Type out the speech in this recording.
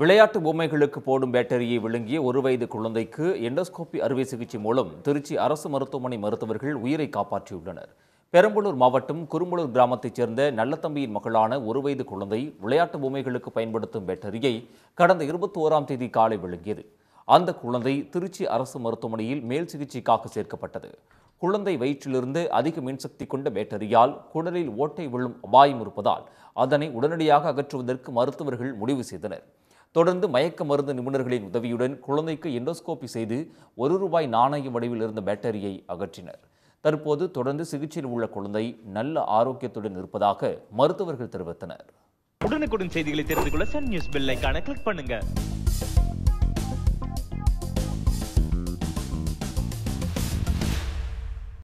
விளையாட்டு பொம்மைகளுக்கு போடும் பேட்டரியை விழுங்கிய ஒரு வயது குழந்தைக்கு எண்டோஸ்கோபி அறுவை சிகிச்சை மூலம் திருச்சி அரசு மருத்துவமனை மருத்துவர்கள் உயிரை காப்பாற்றியுள்ளனர் பெரம்பலூர் மாவட்டம் குறும்பலூர் கிராமத்தைச் சேர்ந்த நல்லத்தம்பியின் மகளான ஒரு வயது குழந்தை விளையாட்டு பொம்மைகளுக்கு பயன்படுத்தும் பேட்டரியை கடந்த இருபத்தி ஓராம் தேதி காலை விழுங்கியது அந்த குழந்தை திருச்சி அரசு மருத்துவமனையில் மேல் சிகிச்சைக்காக சேர்க்கப்பட்டது குழந்தை வயிற்றிலிருந்து அதிக மின்சக்தி கொண்ட பேட்டரியால் குடலில் ஓட்டை விழும் அபாயம் இருப்பதால் அதனை உடனடியாக அகற்றுவதற்கு மருத்துவர்கள் முடிவு செய்தனர் தொடர்ந்து மயக்க மருந்து நிபுணர்களின் உதவியுடன் குழந்தைக்கு எண்டோஸ்கோபி செய்து ஒரு ரூபாய் நாணயம் வடிவில் இருந்த பேட்டரியை அகற்றினர் தற்போது தொடர்ந்து சிகிச்சையில் உள்ள குழந்தை நல்ல ஆரோக்கியத்துடன் இருப்பதாக மருத்துவர்கள் தெரிவித்தனர் உடனுக்குடன் செய்திகளை தெரிந்து கொள்ள சன் நியூஸ் பெல்லைக்கான கிளிக் பண்ணுங்க